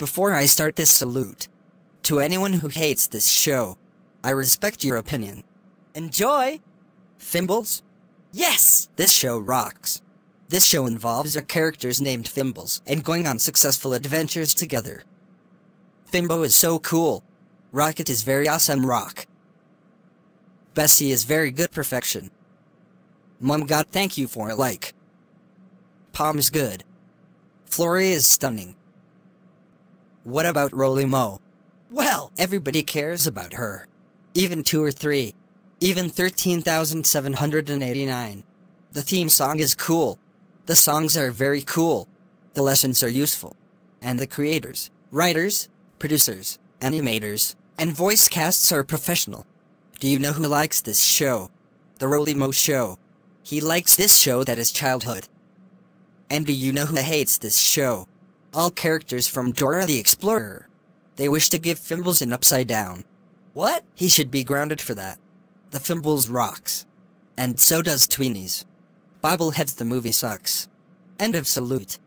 Before I start this salute, to anyone who hates this show, I respect your opinion. Enjoy! Fimbles? Yes! This show rocks. This show involves our characters named Fimbles and going on successful adventures together. Fimbo is so cool. Rocket is very awesome rock. Bessie is very good perfection. Mom God thank you for it like. is good. Flory is stunning. What about Roly Mo? Well, everybody cares about her. Even two or three. Even 13,789. The theme song is cool. The songs are very cool. The lessons are useful. And the creators, writers, producers, animators, and voice casts are professional. Do you know who likes this show? The Roly Mo Show. He likes this show that is childhood. And do you know who hates this show? all characters from Dora the Explorer. They wish to give Fimbles an upside down. What? He should be grounded for that. The Fimbles rocks. And so does Tweenies. Bobbleheads the movie sucks. End of salute.